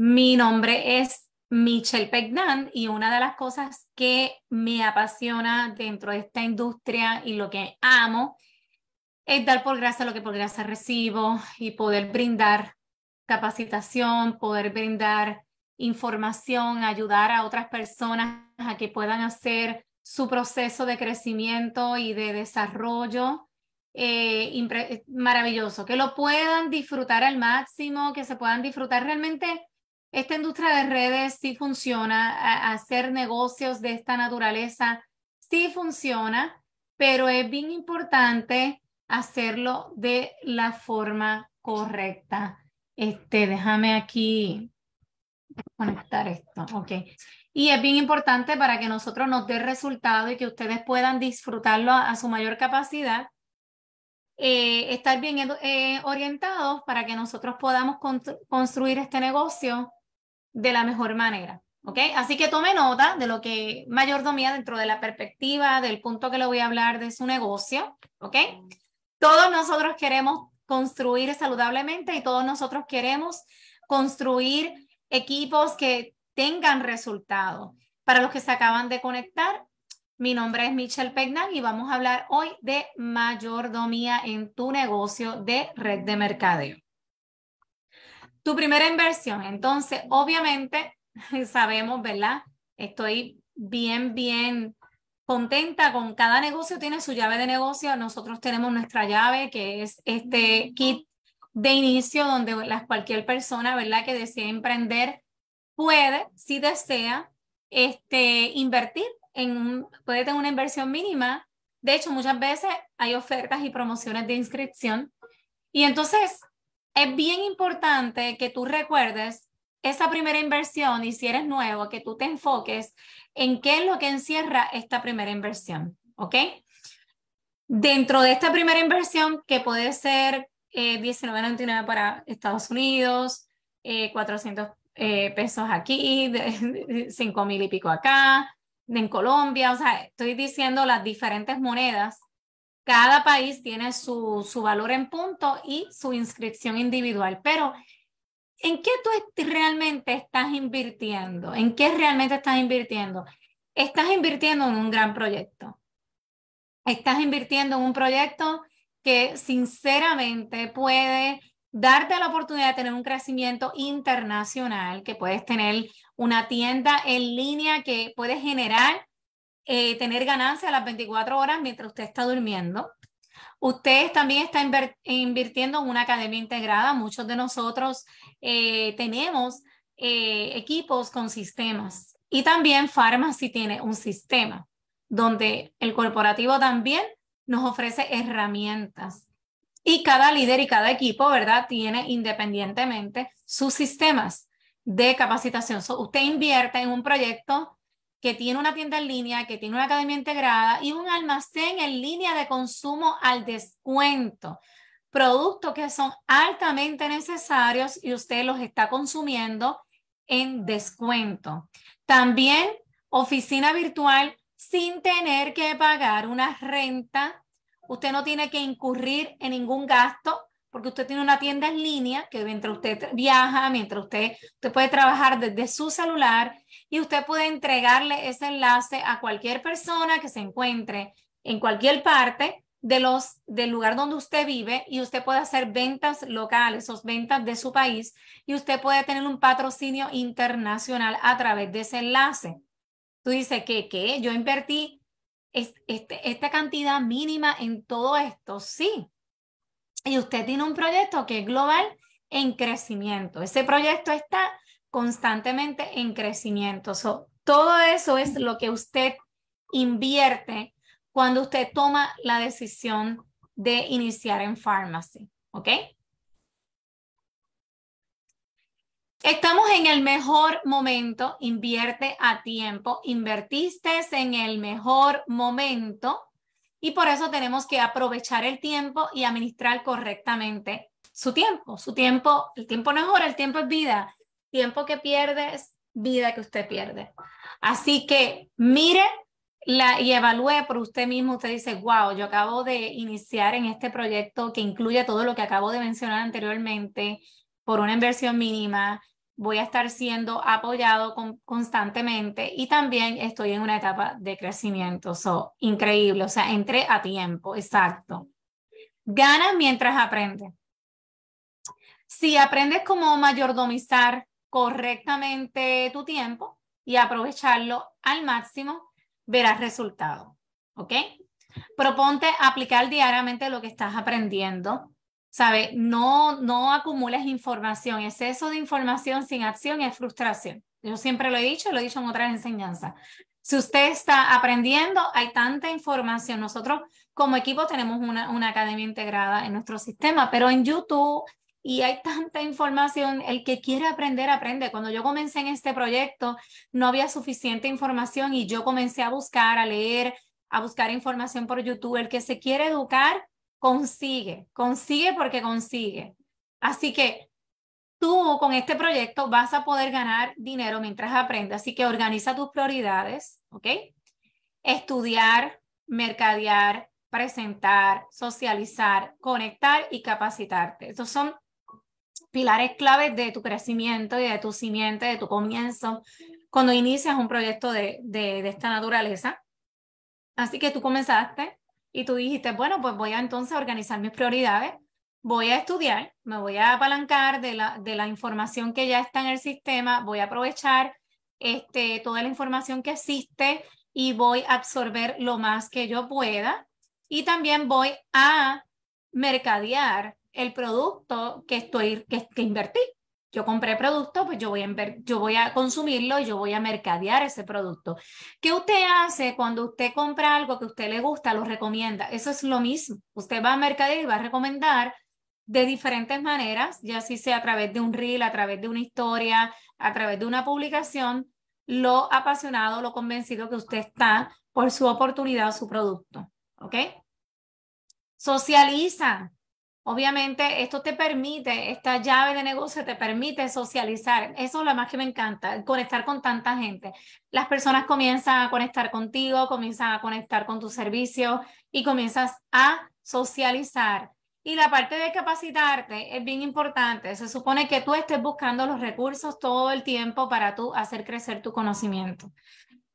Mi nombre es Michelle Pegnan y una de las cosas que me apasiona dentro de esta industria y lo que amo es dar por gracia lo que por gracia recibo y poder brindar capacitación, poder brindar información, ayudar a otras personas a que puedan hacer su proceso de crecimiento y de desarrollo eh, maravilloso, que lo puedan disfrutar al máximo, que se puedan disfrutar realmente esta industria de redes sí funciona, hacer negocios de esta naturaleza sí funciona, pero es bien importante hacerlo de la forma correcta. Este, déjame aquí conectar esto. Ok. Y es bien importante para que nosotros nos dé resultado y que ustedes puedan disfrutarlo a, su mayor capacidad. Eh, estar bien eh, orientados para que nosotros podamos construir este negocio de la mejor manera. ¿ok? Así que tome nota de lo que mayordomía dentro de la perspectiva del punto que le voy a hablar de su negocio. ¿ok? Todos nosotros queremos construir saludablemente y todos nosotros queremos construir equipos que tengan resultados. Para los que se acaban de conectar, mi nombre es Michelle pegna y vamos a hablar hoy de mayordomía en tu negocio de red de mercadeo. Tu primera inversión, entonces, obviamente, sabemos, ¿verdad? Estoy bien, bien contenta con cada negocio, tiene su llave de negocio, nosotros tenemos nuestra llave, que es este kit de inicio donde cualquier persona, ¿verdad? Que desea emprender puede, si desea, este, invertir en, puede tener una inversión mínima. De hecho, muchas veces hay ofertas y promociones de inscripción. Y entonces, es bien importante que tú recuerdes esa primera inversión y si eres nuevo, que tú te enfoques en qué es lo que encierra esta primera inversión, ¿ok? Dentro de esta primera inversión, que puede ser 19.99 eh, para Estados Unidos, 400 eh, eh, pesos aquí, cinco mil y pico acá, en Colombia, o sea, estoy diciendo las diferentes monedas cada país tiene su, su valor en punto y su inscripción individual, pero ¿en qué tú realmente estás invirtiendo? ¿En qué realmente estás invirtiendo? Estás invirtiendo en un gran proyecto. Estás invirtiendo en un proyecto que sinceramente puede darte la oportunidad de tener un crecimiento internacional, que puedes tener una tienda en línea que puede generar eh, tener ganancia a las 24 horas mientras usted está durmiendo. Usted también está invirtiendo en una academia integrada. Muchos de nosotros eh, tenemos eh, equipos con sistemas y también Pharmacy tiene un sistema donde el corporativo también nos ofrece herramientas. Y cada líder y cada equipo, ¿verdad? Tiene independientemente sus sistemas de capacitación. usted invierte en un proyecto que tiene una tienda en línea, que tiene una academia integrada y un almacén en línea de consumo al descuento. Productos que son altamente necesarios y usted los está consumiendo en descuento. También oficina virtual sin tener que pagar una renta. Usted no tiene que incurrir en ningún gasto porque usted tiene una tienda en línea que mientras usted viaja, mientras usted, usted puede trabajar desde su celular y usted puede entregarle ese enlace a cualquier persona que se encuentre en cualquier parte de los, del lugar donde usted vive y usted puede hacer ventas locales o ventas de su país y usted puede tener un patrocinio internacional a través de ese enlace. Tú dices que, ¿Qué? yo invertí este, esta cantidad mínima en todo esto, sí. Y usted tiene un proyecto que es global en crecimiento. Ese proyecto está constantemente en crecimiento. todo eso es lo que usted invierte cuando usted toma la decisión de iniciar en pharmacy, ¿ok? Estamos en el mejor momento, invierte a tiempo, invertiste en el mejor momento y por eso tenemos que aprovechar el tiempo y administrar correctamente su tiempo. Su tiempo, el tiempo no es hora, el tiempo es vida tiempo que pierdes, vida que usted pierde. Así que mire la, y evalúe por usted mismo, usted dice, wow, yo acabo de iniciar en este proyecto que incluye todo lo que acabo de mencionar anteriormente por una inversión mínima, voy a estar siendo apoyado constantemente y también estoy en una etapa de crecimiento, so, increíble, o sea, entré a tiempo, exacto. Gana mientras aprende. Si aprendes cómo mayordomizar correctamente tu tiempo y aprovecharlo al máximo, verás resultados. ¿Ok? Proponte aplicar diariamente lo que estás aprendiendo. ¿Sabe? No, no acumules información. Exceso de información sin acción es frustración. Yo siempre lo he dicho, lo he dicho en otras enseñanzas. Si usted está aprendiendo, hay tanta información. Nosotros como equipo tenemos una, una, academia integrada en nuestro sistema, pero en YouTube, y hay tanta información, el que quiere aprender, aprende. Cuando yo comencé en este proyecto, no había suficiente información y yo comencé a buscar, a leer, a buscar información por YouTube. El que se quiere educar, consigue, consigue porque consigue. Así que tú con este proyecto vas a poder ganar dinero mientras aprendes. Así que organiza tus prioridades, ¿ok? Estudiar, mercadear, presentar, socializar, conectar y capacitarte. Estos son pilares claves de tu crecimiento y de tu simiente, de tu comienzo, cuando inicias un proyecto de, esta naturaleza. Así que tú comenzaste y tú dijiste, bueno, pues voy a entonces organizar mis prioridades, voy a estudiar, me voy a apalancar de la, de la información que ya está en el sistema, voy a aprovechar este, toda la información que existe y voy a absorber lo más que yo pueda. Y también voy a mercadear el producto que, estoy, que, invertí. Yo compré producto, pues yo voy, a, yo voy a consumirlo, yo voy a mercadear ese producto. ¿Qué usted hace cuando usted compra algo que a usted le gusta, lo recomienda? Eso es lo mismo. Usted va a mercadear y va a recomendar de diferentes maneras, ya si sea a través de un reel, a través de una historia, a través de una publicación, lo apasionado, lo convencido que usted está por su oportunidad o su producto. ¿Ok? Socializa, Obviamente, esto te permite, esta llave de negocio te permite socializar. Eso es lo más que me encanta, conectar con tanta gente. Las personas comienzan a conectar contigo, comienzan a conectar con tu servicio y comienzas a socializar. Y la parte de capacitarte es bien importante. Se supone que tú estés buscando los recursos todo el tiempo para tú hacer crecer tu conocimiento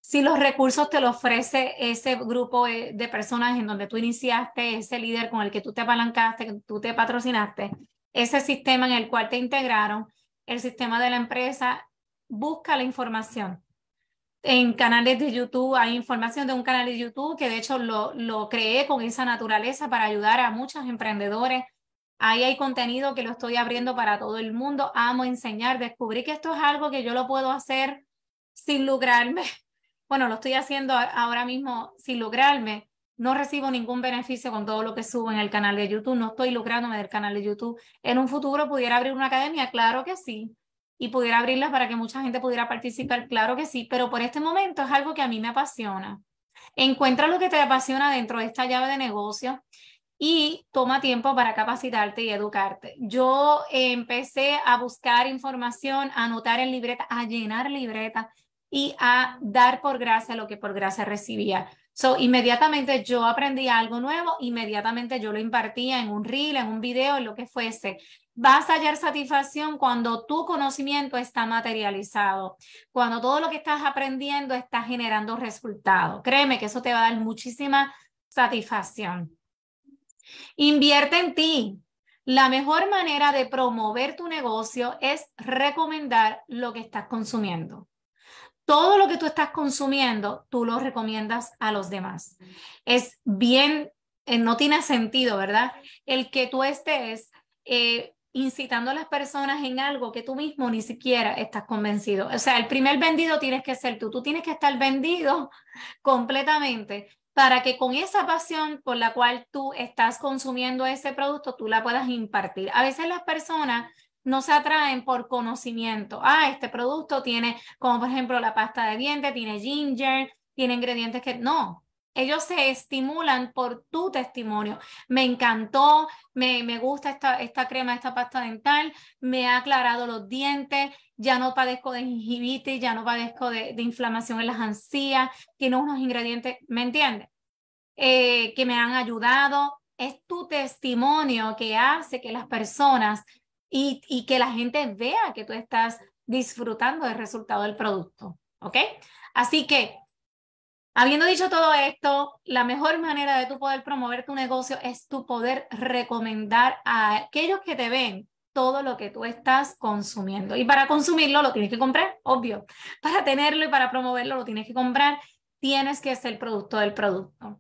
si los recursos te los ofrece ese grupo eh, de personas en donde tú iniciaste, ese líder con el que tú te apalancaste, tú te patrocinaste, ese sistema en el cual te integraron, el sistema de la empresa, busca la información. En canales de YouTube hay información de un canal de YouTube que de hecho lo, lo creé con esa naturaleza para ayudar a muchos emprendedores. Ahí hay contenido que lo estoy abriendo para todo el mundo. Amo enseñar, descubrí que esto es algo que yo lo puedo hacer sin lucrarme, bueno, lo estoy haciendo ahora mismo sin lograrme, no recibo ningún beneficio con todo lo que subo en el canal de YouTube, no estoy lucrándome del canal de YouTube. En un futuro pudiera abrir una academia, claro que sí, y pudiera abrirla para que mucha gente pudiera participar, claro que sí, pero por este momento es algo que a mí me apasiona. Encuentra lo que te apasiona dentro de esta llave de negocio y toma tiempo para capacitarte y educarte. Yo empecé a buscar información, a anotar en libreta, a llenar libreta y a dar por gracia lo que por gracia recibía. So, inmediatamente yo aprendí algo nuevo, inmediatamente yo lo impartía en un reel, en un video, en lo que fuese. Vas a hallar satisfacción cuando tu conocimiento está materializado, cuando todo lo que estás aprendiendo está generando resultados. Créeme que eso te va a dar muchísima satisfacción. Invierte en ti. La mejor manera de promover tu negocio es recomendar lo que estás consumiendo todo lo que tú estás consumiendo, tú lo recomiendas a los demás. Es bien, eh, no tiene sentido, ¿verdad? El que tú estés eh, incitando a las personas en algo que tú mismo ni siquiera estás convencido. O sea, el primer vendido tienes que ser tú. Tú tienes que estar vendido completamente para que con esa pasión por la cual tú estás consumiendo ese producto, tú la puedas impartir. A veces las personas no se atraen por conocimiento. Ah, este producto tiene, como por ejemplo la pasta de dientes, tiene ginger, tiene ingredientes que no. Ellos se estimulan por tu testimonio. Me encantó, me, me gusta esta, esta crema, esta pasta dental, me ha aclarado los dientes, ya no padezco de gingivitis, ya no padezco de, inflamación en las ansías, tiene unos ingredientes, ¿me entiendes? Eh, que me han ayudado. Es tu testimonio que hace que las personas y, que la gente vea que tú estás disfrutando del resultado del producto. ¿Ok? Así que, habiendo dicho todo esto, la mejor manera de tú poder promover tu negocio es tu poder recomendar a aquellos que te ven todo lo que tú estás consumiendo. Y para consumirlo lo tienes que comprar, obvio. Para tenerlo y para promoverlo lo tienes que comprar. Tienes que ser producto del producto.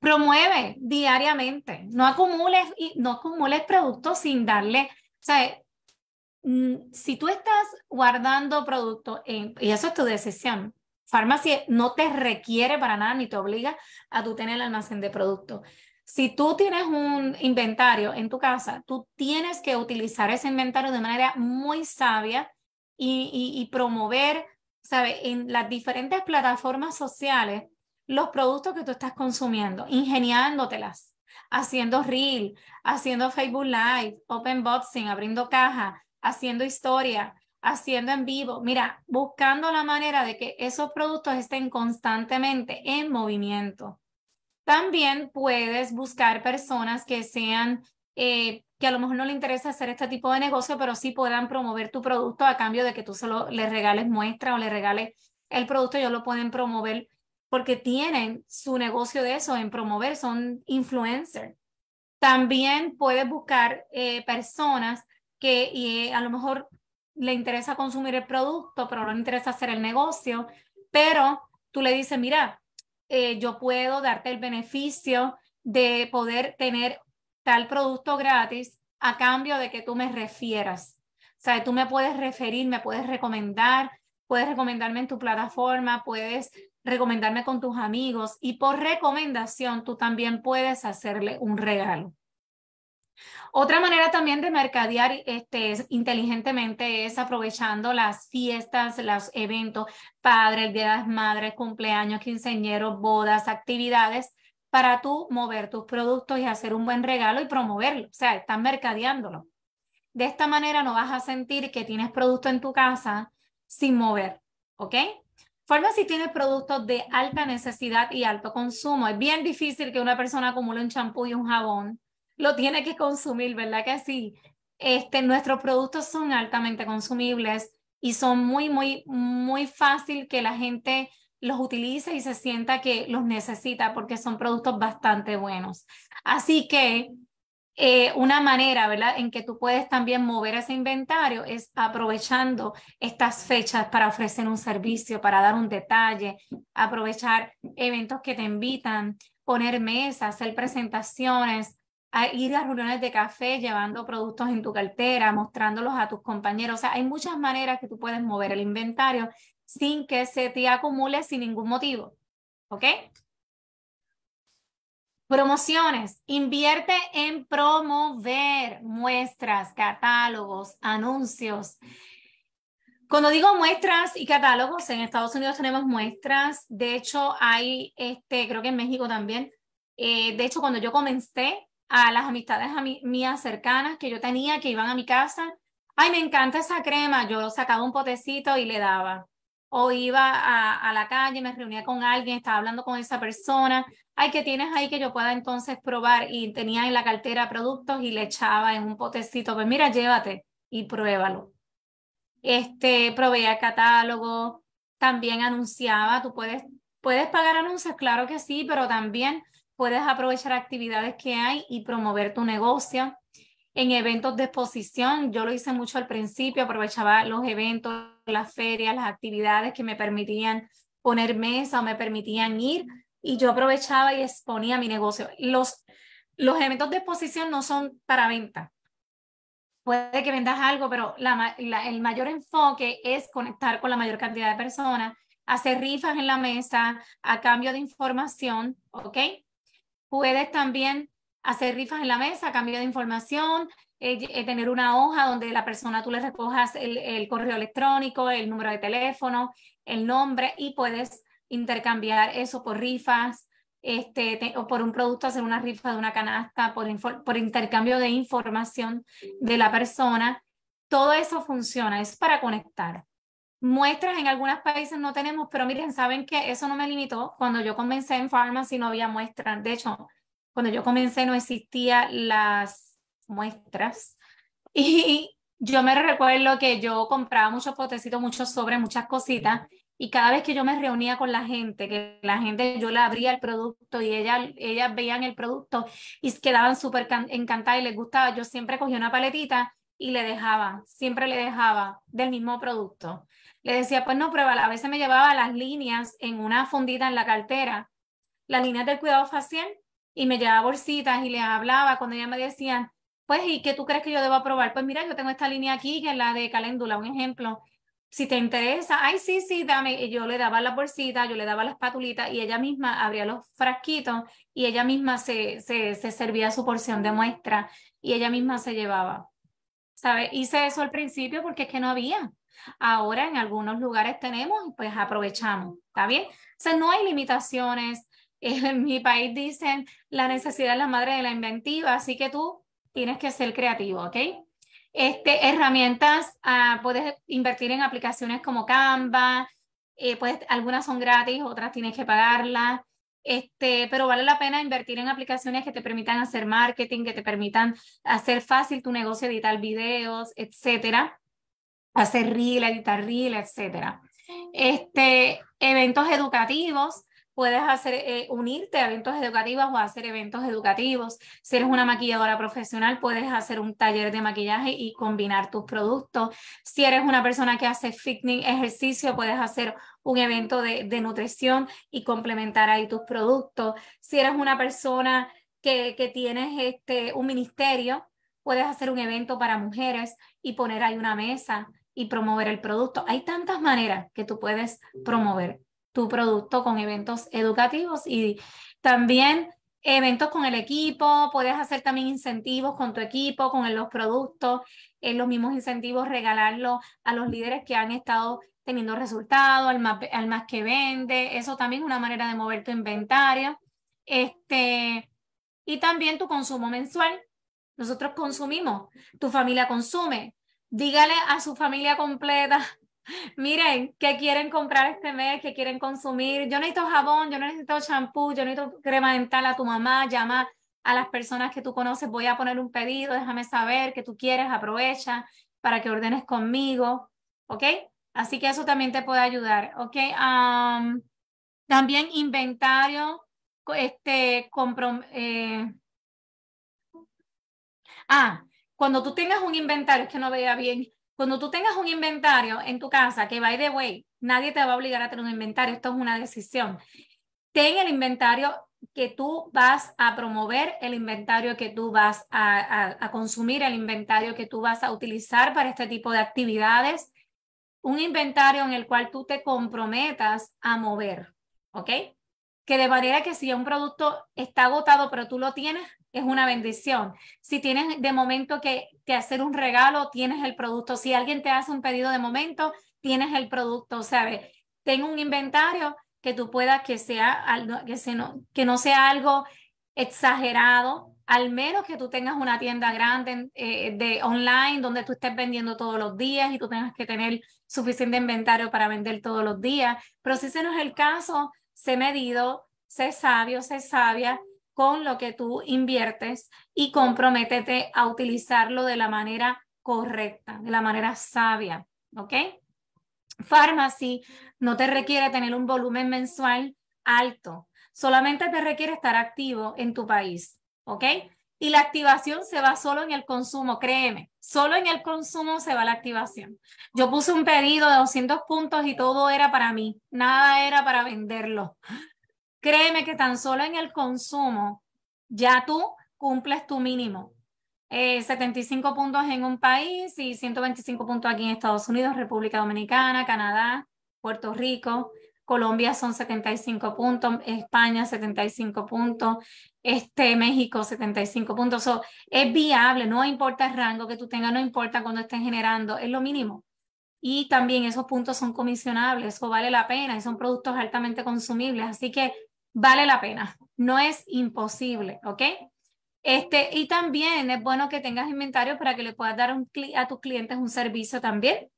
Promueve diariamente. No acumules, no acumules productos sin darle. O sea, mm, si tú estás guardando productos, y eso es tu decisión, farmacia no te requiere para nada ni te obliga a tú tener el almacén de productos. Si tú tienes un inventario en tu casa, tú tienes que utilizar ese inventario de manera muy sabia y, promover, sabes En las diferentes plataformas sociales, los productos que tú estás consumiendo, ingeniándotelas, haciendo reel, haciendo Facebook Live, open boxing, abriendo caja, haciendo historia, haciendo en vivo. Mira, buscando la manera de que esos productos estén constantemente en movimiento. También puedes buscar personas que sean, eh, que a lo mejor no le interesa hacer este tipo de negocio, pero sí puedan promover tu producto a cambio de que tú solo les regales muestra o le regales el producto, ellos lo pueden promover porque tienen su negocio de eso, en promover, son influencers. También puedes buscar eh, personas que eh, a lo mejor le interesa consumir el producto, pero no le interesa hacer el negocio, pero tú le dices, mira, eh, yo puedo darte el beneficio de poder tener tal producto gratis a cambio de que tú me refieras. O sea, tú me puedes referir, me puedes recomendar, puedes recomendarme en tu plataforma, puedes recomendarme con tus amigos y por recomendación tú también puedes hacerle un regalo. Otra manera también de mercadear este, inteligentemente es aprovechando las fiestas, los eventos, padres, Día de Madres, cumpleaños, quinceañeros, bodas, actividades, para tú mover tus productos y hacer un buen regalo y promoverlo. O sea, estás mercadeándolo. De esta manera no vas a sentir que tienes producto en tu casa sin mover, ¿ok? si tiene productos de alta necesidad y alto consumo. Es bien difícil que una persona acumule un champú y un jabón. Lo tiene que consumir, ¿verdad que sí? Este, nuestros productos son altamente consumibles y son muy, muy, muy fácil que la gente los utilice y se sienta que los necesita porque son productos bastante buenos. Así que eh, una manera, ¿verdad?, en que tú puedes también mover ese inventario es aprovechando estas fechas para ofrecer un servicio, para dar un detalle, aprovechar eventos que te invitan, poner mesas, hacer presentaciones, ir a reuniones de café llevando productos en tu cartera, mostrándolos a tus compañeros. O sea, hay muchas maneras que tú puedes mover el inventario sin que se te acumule sin ningún motivo. ¿Ok? Promociones. Invierte en promover muestras, catálogos, anuncios. Cuando digo muestras y catálogos, en Estados Unidos tenemos muestras. De hecho, hay, este, creo que en México también. Eh, de hecho, cuando yo comencé a las amistades a mí, mías cercanas que yo tenía, que iban a mi casa, ay, me encanta esa crema. Yo sacaba un potecito y le daba. O iba a, a la calle, me reunía con alguien, estaba hablando con esa persona hay que tienes ahí que yo pueda entonces probar? Y tenía en la cartera productos y le echaba en un potecito, pues mira, llévate y pruébalo. Este, proveía catálogo, también anunciaba, tú puedes, puedes pagar anuncios, claro que sí, pero también puedes aprovechar actividades que hay y promover tu negocio. En eventos de exposición, yo lo hice mucho al principio, aprovechaba los eventos, las ferias, las actividades que me permitían poner mesa o me permitían ir y yo aprovechaba y exponía mi negocio. Los, los elementos de exposición no son para venta. Puede que vendas algo, pero el mayor enfoque es conectar con la mayor cantidad de personas, hacer rifas en la mesa a cambio de información, ¿ok? Puedes también hacer rifas en la mesa a cambio de información, eh, eh, tener una hoja donde la persona tú le recojas el correo electrónico, el número de teléfono, el nombre y puedes intercambiar eso por rifas, este, o por un producto hacer una rifa de una canasta, por, por intercambio de información de la persona. Todo eso funciona, es para conectar. Muestras en algunos países no tenemos, pero miren, saben que eso no me limitó. Cuando yo comencé en Pharmacy no había muestras. De hecho, cuando yo comencé no existían las muestras. Y yo me recuerdo que yo compraba muchos potecitos, muchos sobres, muchas cositas y cada vez que yo me reunía con la gente, que la gente, yo le abría el producto y ella, ellas veían el producto y quedaban súper encantadas y les gustaba, yo siempre cogía una paletita y le dejaba, siempre le dejaba del mismo producto. Le decía, pues no, prueba A veces me llevaba las líneas en una fundita en la cartera, las líneas del cuidado facial, y me llevaba bolsitas y le hablaba cuando ellas me decían, pues, ¿y qué tú crees que yo debo probar? Pues mira, yo tengo esta línea aquí, que es la de caléndula, un ejemplo si te interesa, ay, sí, sí, dame. yo le daba la bolsita, yo le daba la patulitas y ella misma abría los frasquitos y ella misma se, se, se servía su porción de muestra y ella misma se llevaba. ¿Sabes? Hice eso al principio porque es que no había. Ahora en algunos lugares tenemos y pues aprovechamos. ¿Está bien? O sea, no hay limitaciones. En mi país dicen la necesidad es la madre de la inventiva, así que tú tienes que ser creativo, ¿ok? Este, herramientas, ah, puedes invertir en aplicaciones como Canva, pues, algunas son gratis, otras tienes que pagarlas, este, pero vale la pena invertir en aplicaciones que te permitan hacer marketing, que te permitan hacer fácil tu negocio, editar videos, etcétera, hacer reel, editar reel, etcétera. Este, eventos educativos, puedes hacer, eh, unirte a eventos educativos o hacer eventos educativos. Si eres una maquilladora profesional, puedes hacer un taller de maquillaje y combinar tus productos. Si eres una persona que hace fitness, ejercicio, puedes hacer un evento de, nutrición y complementar ahí tus productos. Si eres una persona que, que tienes este, un ministerio, puedes hacer un evento para mujeres y poner ahí una mesa y promover el producto. Hay tantas maneras que tú puedes promover tu producto con eventos educativos y también eventos con el equipo, puedes hacer también incentivos con tu equipo, con los productos, eh, los mismos incentivos, regalarlo a los líderes que han estado teniendo resultados, al más, que vende, eso también es una manera de mover tu inventario. Este, y también tu consumo mensual. Nosotros consumimos, tu familia consume. Dígale a su familia completa Miren, ¿qué quieren comprar este mes? ¿Qué quieren consumir? Yo necesito jabón, yo necesito champú, yo necesito crema dental a tu mamá, llama a las personas que tú conoces, voy a poner un pedido, déjame saber que tú quieres, aprovecha para que ordenes conmigo, ¿ok? Así que eso también te puede ayudar, ¿ok? también inventario, este, eh, ah, cuando tú tengas un inventario, es que no vea bien, cuando tú tengas un inventario en tu casa, que by the way, nadie te va a obligar a tener un inventario, esto es una decisión. Ten el inventario que tú vas a promover, el inventario que tú vas a, consumir, el inventario que tú vas a utilizar para este tipo de actividades, un inventario en el cual tú te comprometas a mover, ¿ok? Que de manera que si un producto está agotado, pero tú lo tienes, es una bendición. Si tienes de momento que, que, hacer un regalo, tienes el producto. Si alguien te hace un pedido de momento, tienes el producto. o sea, tengo un inventario que tú puedas que sea que, se no, que no sea algo exagerado, al menos que tú tengas una tienda grande eh, de online donde tú estés vendiendo todos los días y tú tengas que tener suficiente inventario para vender todos los días. Pero si ese no es el caso, sé medido, sé sabio, sé sabia con lo que tú inviertes y comprométete a utilizarlo de la manera correcta, de la manera sabia, ¿ok? Pharmacy no te requiere tener un volumen mensual alto, solamente te requiere estar activo en tu país, ¿ok? Y la activación se va solo en el consumo, créeme, solo en el consumo se va la activación. Yo puse un pedido de 200 puntos y todo era para mí, nada era para venderlo. Créeme que tan solo en el consumo ya tú cumples tu mínimo. 75 eh, puntos en un país y 125 puntos aquí en Estados Unidos, República Dominicana, Canadá, Puerto Rico, Colombia son 75 puntos, España 75 puntos, este, México 75 puntos. es viable, no importa el rango que tú tengas, no importa cuando estés generando, es lo mínimo. Y también esos puntos son comisionables, eso vale la pena y son productos altamente consumibles. Así que vale la pena, no es imposible, ¿ok? Este, y también es bueno que tengas inventario para que le puedas dar a tus clientes un servicio también.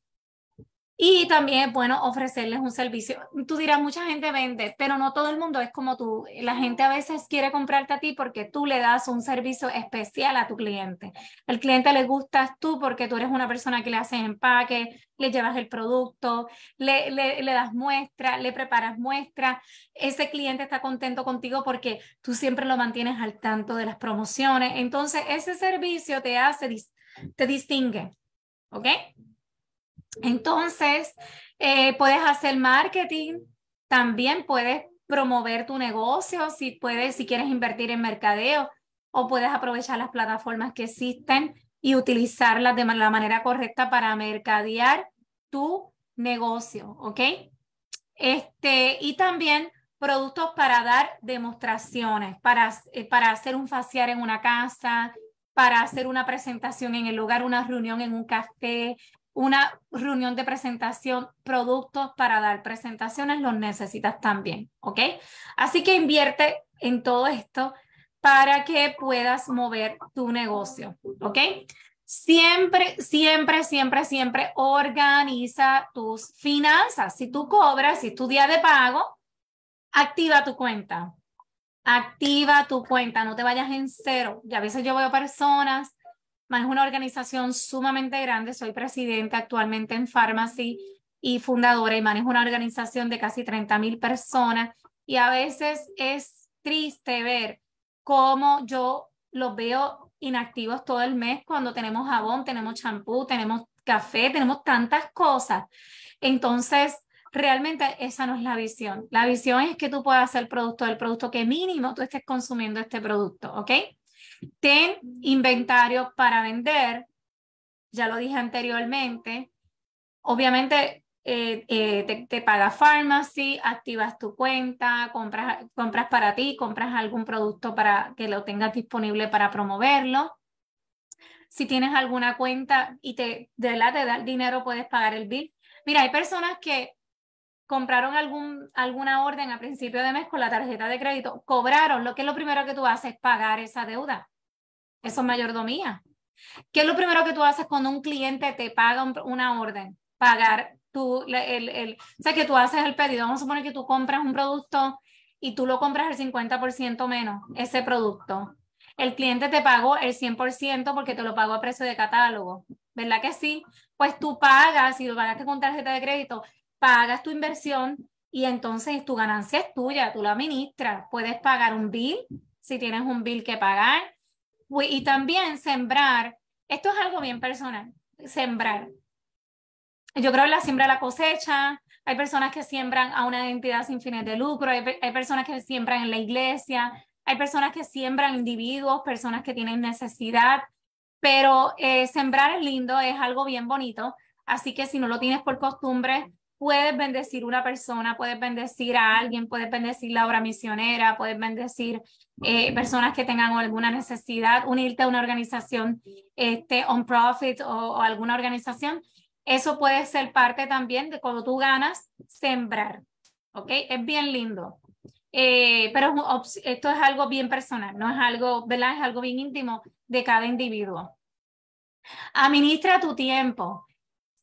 Y también, bueno, ofrecerles un servicio. Tú dirás, mucha gente vende, pero no todo el mundo es como tú. La gente a veces quiere comprarte a ti porque tú le das un servicio especial a tu cliente. El cliente le gustas tú porque tú eres una persona que le haces empaque, le llevas el producto, le, le, das muestra le preparas muestra Ese cliente está contento contigo porque tú siempre lo mantienes al tanto de las promociones. Entonces, ese servicio te hace, te distingue. ¿Ok? Entonces, eh, puedes hacer marketing, también puedes promover tu negocio, si puedes, si quieres invertir en mercadeo, o puedes aprovechar las plataformas que existen y utilizarlas de la manera correcta para mercadear tu negocio, ¿ok? Este, y también productos para dar demostraciones, para, eh, para hacer un facial en una casa, para hacer una presentación en el lugar, una reunión en un café, una reunión de presentación, productos para dar presentaciones, los necesitas también, ¿ok? Así que invierte en todo esto para que puedas mover tu negocio, ¿ok? Siempre, siempre, siempre, siempre organiza tus finanzas. Si tú cobras, si es tu día de pago, activa tu cuenta. Activa tu cuenta, no te vayas en cero. Y a veces yo veo personas es una organización sumamente grande. Soy presidenta actualmente en Pharmacy y fundadora. Y manejo una organización de casi 30 mil personas y a veces es triste ver cómo yo los veo inactivos todo el mes cuando tenemos jabón, tenemos champú, tenemos café, tenemos tantas cosas. Entonces, realmente esa no es la visión. La visión es que tú puedas hacer producto del producto que mínimo tú estés consumiendo este producto, ¿ok? Ten inventario para vender, ya lo dije anteriormente. Obviamente eh, eh, te, paga Pharmacy, activas tu cuenta, compras, compras para ti, compras algún producto para que lo tengas disponible para promoverlo. Si tienes alguna cuenta y te, de la te da el dinero, puedes pagar el bill. Mira, hay personas que compraron algún, alguna orden a principio de mes con la tarjeta de crédito, cobraron, lo que es lo primero que tú haces es pagar esa deuda. Eso es mayordomía. ¿Qué es lo primero que tú haces cuando un cliente te paga una orden? Pagar tú, el, el, o sea, que tú haces el pedido. Vamos a suponer que tú compras un producto y tú lo compras el 50% menos, ese producto. El cliente te pagó el 100% porque te lo pagó a precio de catálogo, ¿verdad que sí? Pues tú pagas, si lo pagaste con tarjeta de crédito, pagas tu inversión y entonces tu ganancia es tuya, tú la administras. Puedes pagar un bill, si tienes un bill que pagar, pues, y también sembrar, esto es algo bien personal, sembrar. Yo creo la siembra la cosecha, hay personas que siembran a una entidad sin fines de lucro, hay, personas que siembran en la iglesia, hay personas que siembran individuos, personas que tienen necesidad, pero eh, sembrar es lindo, es algo bien bonito, así que si no lo tienes por costumbre, puedes bendecir una persona, puedes bendecir a alguien, puedes bendecir la obra misionera, puedes bendecir eh, personas que tengan alguna necesidad, unirte a una organización este, on profit o, alguna organización. Eso puede ser parte también de cuando tú ganas, sembrar. ¿Ok? Es bien lindo. Eh, pero esto es algo bien personal, no es algo, ¿verdad? Es algo bien íntimo de cada individuo. Administra tu tiempo.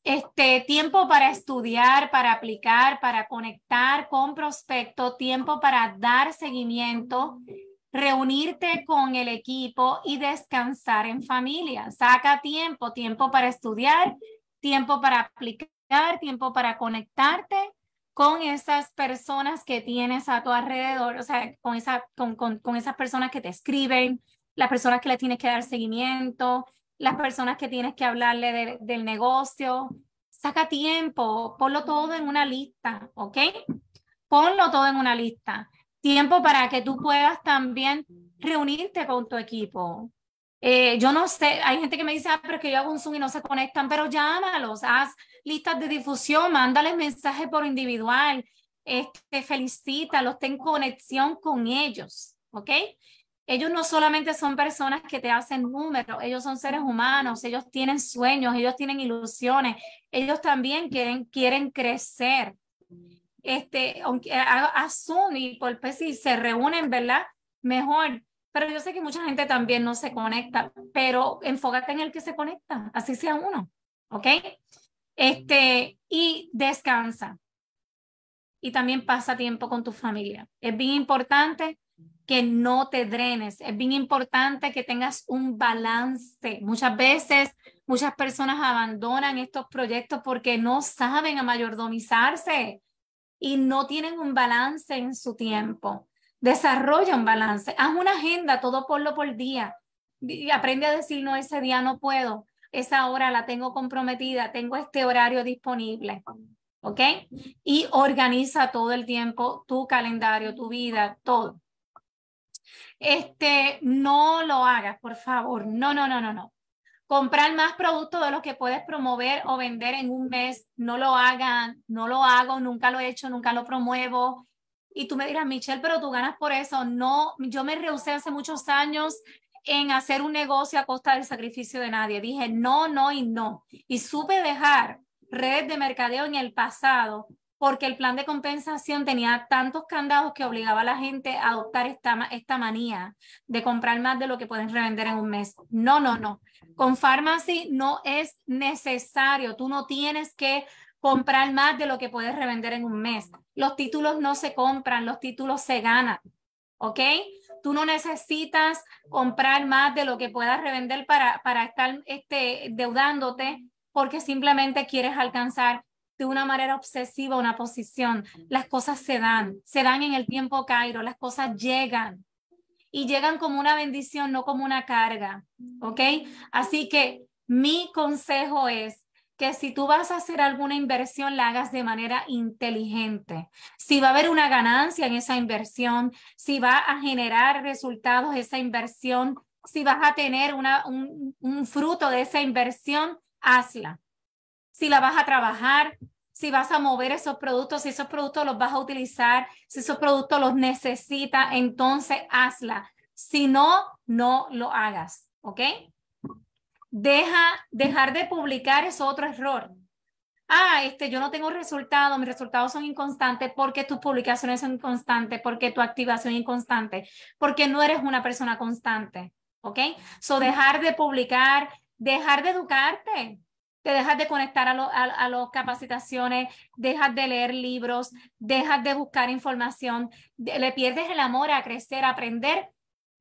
Este tiempo para estudiar, para aplicar, para conectar con prospecto, tiempo para dar seguimiento, reunirte con el equipo y descansar en familia. Saca tiempo, tiempo para estudiar, tiempo para aplicar, tiempo para conectarte con esas personas que tienes a tu alrededor, o sea, con, esa, con, con esas personas que te escriben, las personas que le tienes que dar seguimiento, las personas que tienes que hablarle del negocio. Saca tiempo, ponlo todo en una lista, ¿ok? Ponlo todo en una lista. Tiempo para que tú puedas también reunirte con tu equipo. Eh, yo no sé, hay gente que me dice, ah, pero es que yo hago un Zoom y no se conectan, pero llámalos, haz listas de difusión, mándales mensajes por individual, este, felicítalos, ten conexión con ellos, ¿ok? ellos no solamente son personas que te hacen números, ellos son seres humanos, ellos tienen sueños, ellos tienen ilusiones, ellos también quieren, quieren crecer. Este, aunque Zoom y por pues, si se reúnen, ¿verdad? Mejor. Pero yo sé que mucha gente también no se conecta, pero enfócate en el que se conecta, así sea uno, ¿ok? Este, y descansa. Y también pasa tiempo con tu familia. Es bien importante que no te drenes. Es bien importante que tengas un balance. Muchas veces, muchas personas abandonan estos proyectos porque no saben a mayordomizarse y no tienen un balance en su tiempo. Desarrolla un balance. Haz una agenda, todo por lo por día. Y aprende a decir, no, ese día no puedo. Esa hora la tengo comprometida, tengo este horario disponible. ¿Ok? Y organiza todo el tiempo tu calendario, tu vida, todo este, no lo hagas, por favor. No, no, no, no, no. Comprar más productos de los que puedes promover o vender en un mes, no lo hagan, no lo hago, nunca lo he hecho, nunca lo promuevo. Y tú me dirás, Michelle, pero tú ganas por eso. No, yo me rehusé hace muchos años en hacer un negocio a costa del sacrificio de nadie. Dije no, no y no. Y supe dejar redes de mercadeo en el pasado porque el plan de compensación tenía tantos candados que obligaba a la gente a adoptar esta, esta manía de comprar más de lo que pueden revender en un mes. No, no, no. Con Pharmacy no es necesario. Tú no tienes que comprar más de lo que puedes revender en un mes. Los títulos no se compran, los títulos se ganan. ¿Ok? Tú no necesitas comprar más de lo que puedas revender para, para estar este, deudándote porque simplemente quieres alcanzar de una manera obsesiva una posición. Las cosas se dan, se dan en el tiempo Cairo, las cosas llegan y llegan como una bendición, no como una carga, ¿ok? Así que mi consejo es que si tú vas a hacer alguna inversión, la hagas de manera inteligente. Si va a haber una ganancia en esa inversión, si va a generar resultados esa inversión, si vas a tener un, un fruto de esa inversión, hazla si la vas a trabajar, si vas a mover esos productos, si esos productos los vas a utilizar, si esos productos los necesitas, entonces hazla. Si no, no lo hagas, ¿ok? Deja, dejar de publicar es otro error. Ah, este, yo no tengo resultados, mis resultados son inconstantes porque tus publicaciones son inconstantes, porque tu activación es inconstante, porque no eres una persona constante, ¿ok? So, dejar de publicar, dejar de educarte, te dejas de conectar a, las capacitaciones, dejas de leer libros, dejas de buscar información, le pierdes el amor a crecer, a aprender.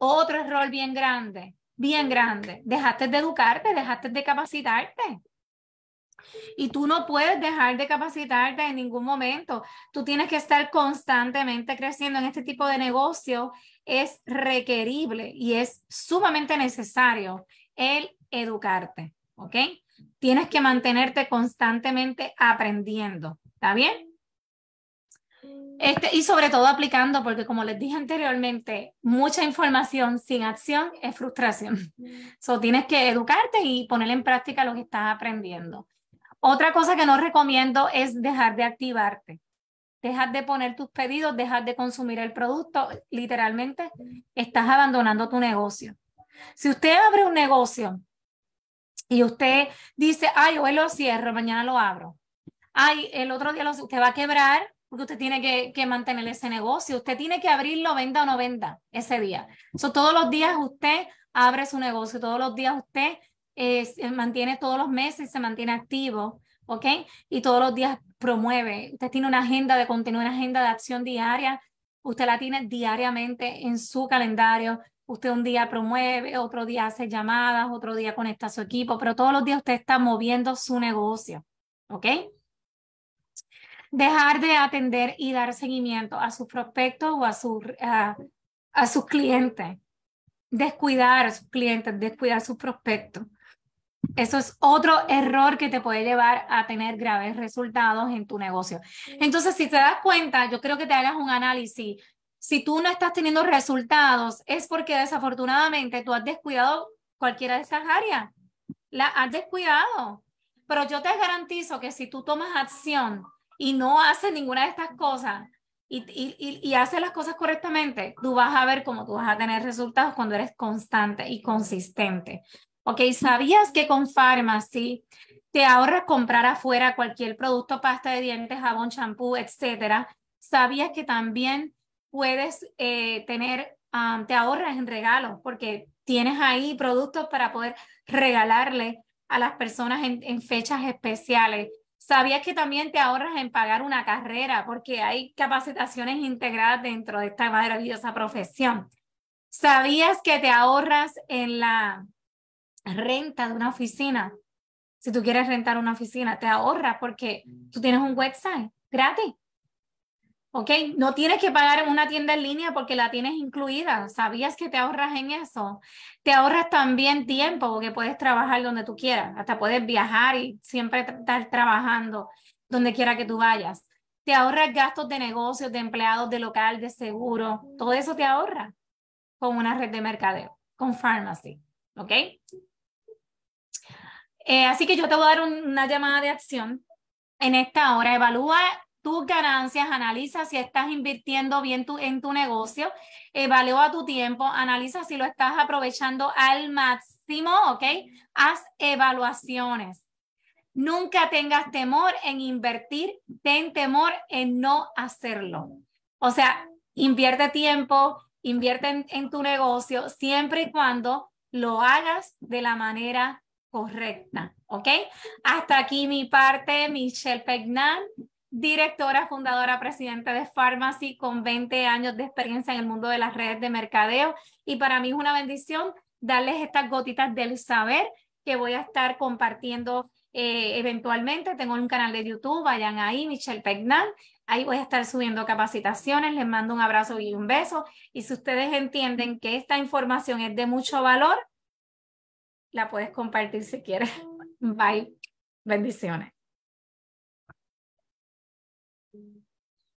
Otro error bien grande, bien grande. Dejaste de educarte, dejaste de capacitarte. Y tú no puedes dejar de capacitarte en ningún momento. Tú tienes que estar constantemente creciendo en este tipo de negocio. Es requerible y es sumamente necesario el educarte. ¿Ok? tienes que mantenerte constantemente aprendiendo, ¿está bien? Este, y sobre todo aplicando, porque como les dije anteriormente, mucha información sin acción es frustración. Mm. So, tienes que educarte y poner en práctica lo que estás aprendiendo. Otra cosa que no recomiendo es dejar de activarte. Dejar de poner tus pedidos, dejar de consumir el producto. Literalmente, mm. estás abandonando tu negocio. Si usted abre un negocio y usted dice, ay, hoy lo cierro, mañana lo abro. Ay, el otro día lo, usted va a quebrar porque usted tiene que, mantener ese negocio. Usted tiene que abrirlo, venda o no venda ese día. So, todos los días usted abre su negocio, todos los días usted eh, mantiene todos los meses, se mantiene activo, ¿ok? Y todos los días promueve. Usted tiene una agenda de contenido, una agenda de acción diaria. Usted la tiene diariamente en su calendario, Usted un día promueve, otro día hace llamadas, otro día conecta a su equipo, pero todos los días usted está moviendo su negocio, ¿ok? Dejar de atender y dar seguimiento a sus prospectos o a, su, a, a sus clientes. Descuidar a sus clientes, descuidar a sus prospectos. Eso es otro error que te puede llevar a tener graves resultados en tu negocio. Entonces, si te das cuenta, yo creo que te hagas un análisis si tú no estás teniendo resultados, es porque desafortunadamente tú has descuidado cualquiera de estas áreas. La has descuidado. Pero yo te garantizo que si tú tomas acción y no haces ninguna de estas cosas y, y, y haces las cosas correctamente, tú vas a ver cómo tú vas a tener resultados cuando eres constante y consistente. Ok, ¿sabías que con sí, te ahorras comprar afuera cualquier producto, pasta de dientes, jabón, champú, etcétera? ¿Sabías que también puedes eh, tener, te ahorras en regalos porque tienes ahí productos para poder regalarle a las personas en fechas especiales. Sabías que también te ahorras en pagar una carrera porque hay capacitaciones integradas dentro de esta maravillosa profesión. Sabías que te ahorras en la renta de una oficina. Si tú quieres rentar una oficina, te ahorras porque tú tienes un website gratis ¿ok? No tienes que pagar en una tienda en línea porque la tienes incluida. ¿Sabías que te ahorras en eso? Te ahorras también tiempo porque puedes trabajar donde tú quieras, hasta puedes viajar y siempre estar trabajando donde quiera que tú vayas. Te ahorras gastos de negocios, de empleados, de local, de seguro. Todo eso te ahorra con una red de mercadeo, con pharmacy, ¿ok? Eh, así que yo te voy a dar una llamada de acción en esta hora. Evalúa tus ganancias, analiza si estás invirtiendo bien en tu negocio, evalúa tu tiempo, analiza si lo estás aprovechando al máximo, ¿ok? Haz evaluaciones. Nunca tengas temor en invertir, ten temor en no hacerlo. O sea, invierte tiempo, invierte en, tu negocio, siempre y cuando lo hagas de la manera correcta, ¿ok? Hasta aquí mi parte, Michelle Pegnan directora, fundadora, presidenta de Pharmacy, con 20 años de experiencia en el mundo de las redes de mercadeo. Y para mí es una bendición darles estas gotitas del saber que voy a estar compartiendo eh, eventualmente. Tengo un canal de YouTube, vayan ahí, Michelle Pegnan. Ahí voy a estar subiendo capacitaciones. Les mando un abrazo y un beso. Y si ustedes entienden que esta información es de mucho valor, la puedes compartir si quieres. Bye. Bendiciones.